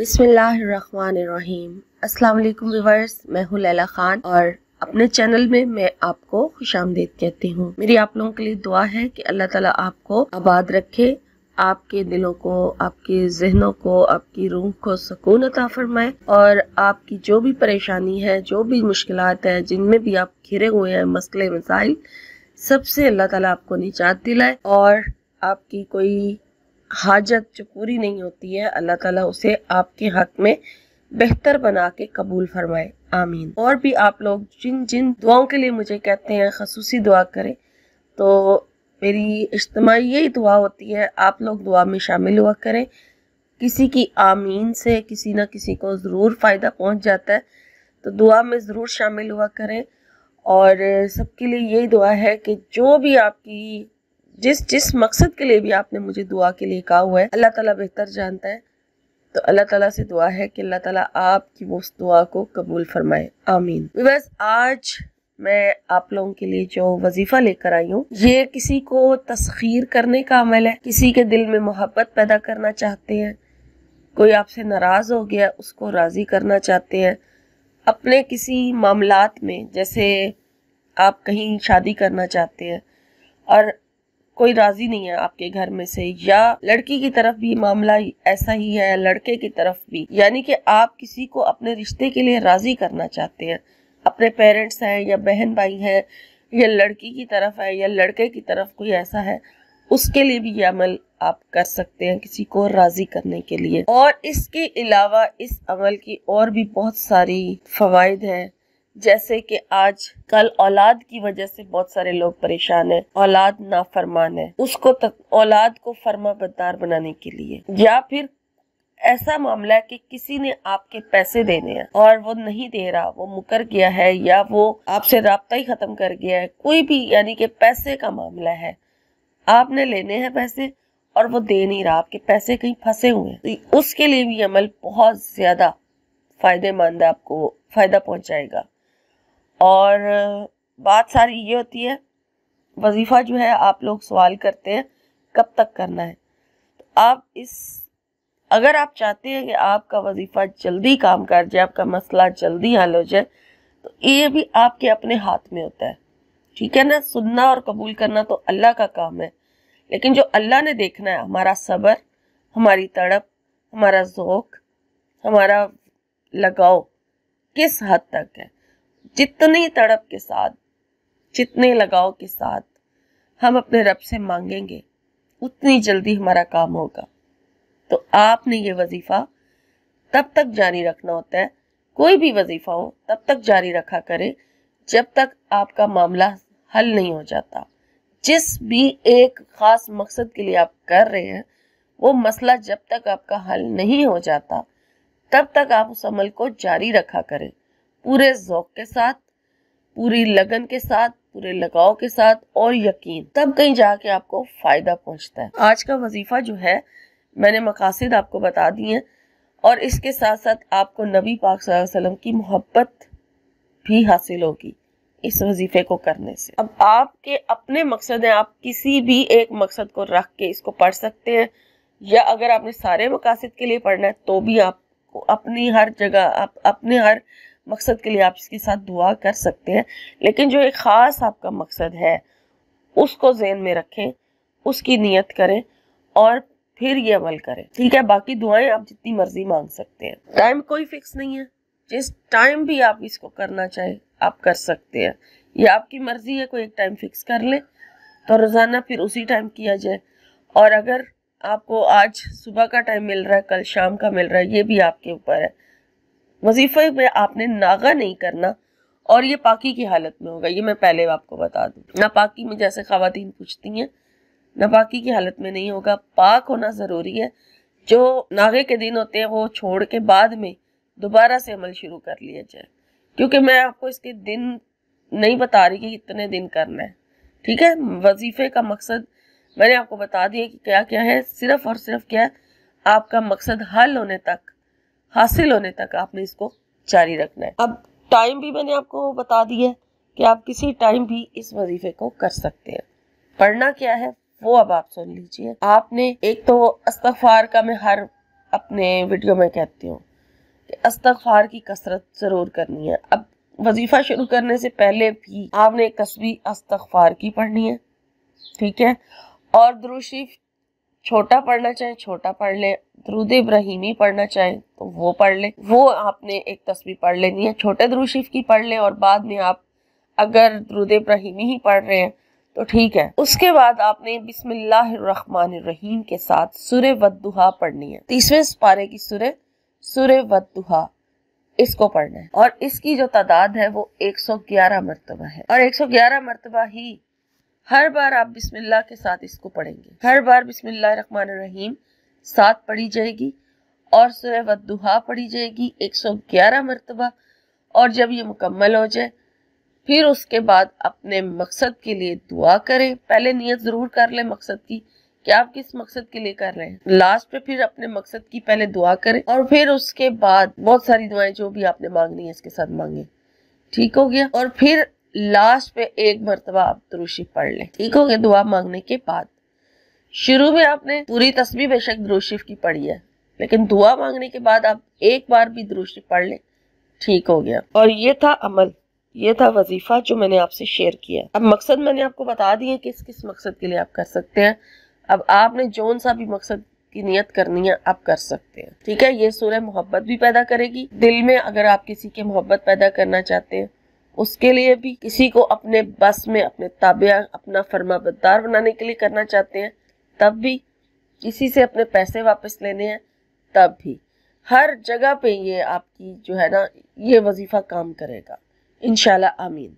बिसमीम् अल्लाम व्यूवर्स मैं हूँ लैला ख़ान और अपने चैनल में मैं आपको खुश आमदेद कहती हूँ मेरी आप लोगों के लिए दुआ है कि अल्लाह ताला आपको आबाद रखे आपके दिलों को आपके जहनों को आपकी रूह को सुकून अता फरमाए और आपकी जो भी परेशानी है जो भी मुश्किल है जिनमें भी आप घिरे हुए हैं मसले मसाइल सबसे अल्लाह ताला आपको निजात दिलाए और आपकी कोई हाजत जो पूरी नहीं होती है अल्लाह ताला उसे आपके हक में बेहतर बना के कबूल फरमाए आमीन और भी आप लोग जिन जिन दुआओं के लिए मुझे कहते हैं खसूसी दुआ करें तो मेरी इज्तमा यही दुआ होती है आप लोग दुआ में शामिल हुआ करें किसी की आमीन से किसी ना किसी को ज़रूर फ़ायदा पहुंच जाता है तो दुआ में ज़रूर शामिल हुआ करें और सबके लिए यही दुआ है कि जो भी आपकी जिस जिस मकसद के लिए भी आपने मुझे दुआ के लिए कहा हुआ है अल्लाह ताला बेहतर जानता है तो अल्लाह ताला से दुआ है कि अल्लाह ताला आपकी वो उस दुआ को कबूल फरमाए आमीन बस आज मैं आप लोगों के लिए जो वजीफा लेकर आई हूँ ये किसी को तस्खीर करने का अमल है किसी के दिल में मोहब्बत पैदा करना चाहते हैं कोई आपसे नाराज़ हो गया उसको राज़ी करना चाहते हैं अपने किसी मामलात में जैसे आप कहीं शादी करना चाहते हैं और कोई राजी नहीं है आपके घर में से या लड़की की तरफ भी मामला ऐसा ही है लड़के की तरफ भी यानी कि आप किसी को अपने रिश्ते के लिए राजी करना चाहते हैं अपने पेरेंट्स हैं या बहन भाई हैं या लड़की की तरफ है या लड़के की तरफ कोई ऐसा है उसके लिए भी ये अमल आप कर सकते हैं किसी को राजी करने के लिए और इसके अलावा इस अमल की और भी बहुत सारी फवायद हैं जैसे कि आज कल औलाद की वजह से बहुत सारे लोग परेशान हैं औलाद नाफरमान है उसको औलाद को फर्मा बदार बनाने के लिए या फिर ऐसा मामला है कि किसी ने आपके पैसे देने हैं और वो नहीं दे रहा वो मुकर गया है या वो आपसे रबता ही खत्म कर गया है कोई भी यानी कि पैसे का मामला है आपने लेने हैं पैसे और वो दे नहीं रहा आपके पैसे कहीं फंसे हुए हैं तो उसके लिए भी अमल बहुत ज्यादा फायदेमंद आपको फायदा पहुंचाएगा और बात सारी ये होती है वजीफ़ा जो है आप लोग सवाल करते हैं कब तक करना है तो आप इस अगर आप चाहते हैं कि आपका वजीफ़ा जल्दी काम कर जाए आपका मसला जल्दी हल हो जाए तो ये भी आपके अपने हाथ में होता है ठीक है ना सुनना और कबूल करना तो अल्लाह का काम है लेकिन जो अल्लाह ने देखना है हमारा सब्र हमारी तड़प हमारा ओक हमारा लगाव किस हद तक है जितनी तड़प के साथ जितने लगाव के साथ हम अपने रब से मांगेंगे उतनी जल्दी हमारा काम होगा तो आपने ये वजीफा तब तक जारी रखना होता है कोई भी वजीफा हो तब तक जारी रखा करें जब तक आपका मामला हल नहीं हो जाता जिस भी एक खास मकसद के लिए आप कर रहे हैं वो मसला जब तक आपका हल नहीं हो जाता तब तक आप उस अमल को जारी रखा करें पूरे जौक के साथ पूरी लगन के साथ पूरे लगाव के साथ और यकीन तब कहीं जाके आपको फ़ायदा पहुंचता है आज का वजीफ़ा जो है मैंने मकासद आपको बता दिए हैं और इसके साथ साथ आपको नबी पाक वसल्लम की मोहब्बत भी हासिल होगी इस वजीफे को करने से अब आपके अपने मकसद हैं आप किसी भी एक मकसद को रख के इसको पढ़ सकते हैं या अगर आपने सारे मकासद के लिए पढ़ना है तो भी आपको अपनी हर जगह आप अपने हर मकसद के लिए आप इसके साथ दुआ कर सकते हैं लेकिन जो एक ख़ास आपका मकसद है उसको जेन में रखें उसकी नीयत करें और फिर ये अमल करें ठीक है बाकी दुआएं आप जितनी मर्जी मांग सकते हैं टाइम कोई फिक्स नहीं है जिस टाइम भी आप इसको करना चाहें आप कर सकते हैं ये आपकी मर्जी है कोई एक टाइम फिक्स कर ले तो रोज़ाना फिर उसी टाइम किया जाए और अगर आपको आज सुबह का टाइम मिल रहा है कल शाम का मिल रहा है ये भी आपके ऊपर है वजीफे में आपने नागा नहीं करना और ये पाकि की हालत में होगा ये मैं पहले आपको बता दूँ नापाकी में जैसे खातन पूछती हैं नापाकी की हालत में नहीं होगा पाक होना ज़रूरी है जो नागे के दिन होते हैं वो छोड़ के बाद में दोबारा से अमल शुरू कर लिया जाए क्योंकि मैं आपको इसके दिन नहीं बता रही कि इतने दिन करना है ठीक है वजीफे का मकसद मैंने आपको बता दिया कि क्या क्या है सिर्फ और सिर्फ क्या है आपका मकसद हल होने तक हासिल होने तक आपने इसको जारी रखना है अब टाइम भी मैंने आपको बता दिया है कि आप किसी टाइम भी इस वजीफे को कर सकते हैं पढ़ना क्या है वो अब आप सुन लीजिए आपने एक तो अस्तफार का मैं हर अपने वीडियो में कहती हूँ कि अस्तफार की कसरत ज़रूर करनी है अब वजीफ़ा शुरू करने से पहले भी आपने कस्बी अस्तफार की पढ़नी है ठीक है और दुरुशरीफ छोटा पढ़ना चाहे छोटा पढ़ ले द्रुद इब्राहिमी पढ़ना चाहे तो वो पढ़ ले वो आपने एक तस्वीर पढ़ लेनी है छोटे द्रुशिफ की पढ़ लें और बाद में आप अगर द्रुद इब्राहिमी ही पढ़ रहे हैं तो ठीक है उसके बाद आपने बिस्मिल्लाहमान के साथ सुर वदुहा पढ़नी है तीसरे पारे की सुरे सुर वुहा इसको पढ़ना है और इसकी जो तादाद है वो 111 मरतबा है और 111 मरतबा ही हर बार आप बिस्मिल्लाह के साथ इसको पढ़ेंगे हर बार रहीम साथ पढ़ी जाएगी और सुरह वदुहा पढ़ी जाएगी 111 मरतबा और जब ये मुकम्मल हो जाए फिर उसके बाद अपने मकसद के लिए दुआ करें पहले नियत ज़रूर कर लें मकसद की कि आप किस मकसद के लिए कर रहे हैं लास्ट पे फिर अपने मकसद की पहले दुआ करें और फिर उसके बाद बहुत सारी दुआएं जो भी आपने मांगनी है इसके साथ मांगे ठीक हो गया और फिर लास्ट पे एक मरतबा आप द्रोशी पढ़ लें ठीक हो गया दुआ मांगने के बाद शुरू में आपने पूरी तस्वीर बेशक द्रोशिफ की पढ़ी है लेकिन दुआ मांगने के बाद आप एक बार भी द्रोशिफ पढ़ लें ठीक हो गया और ये था अमल ये था वजीफा जो मैंने आपसे शेयर किया अब मकसद मैंने आपको बता दिए किस किस मकसद के लिए आप कर सकते हैं अब आपने जोन सा भी मकसद की नियत करनी है आप कर सकते हैं ठीक है ये सूरह मोहब्बत भी पैदा करेगी दिल में अगर आप किसी के मोहब्बत पैदा करना चाहते हैं उसके लिए भी किसी को अपने बस में अपने ताबिया अपना फर्माबरदार बनाने के लिए करना चाहते हैं तब भी किसी से अपने पैसे वापस लेने हैं तब भी हर जगह पे ये आपकी जो है ना ये वजीफ़ा काम करेगा इन आमीन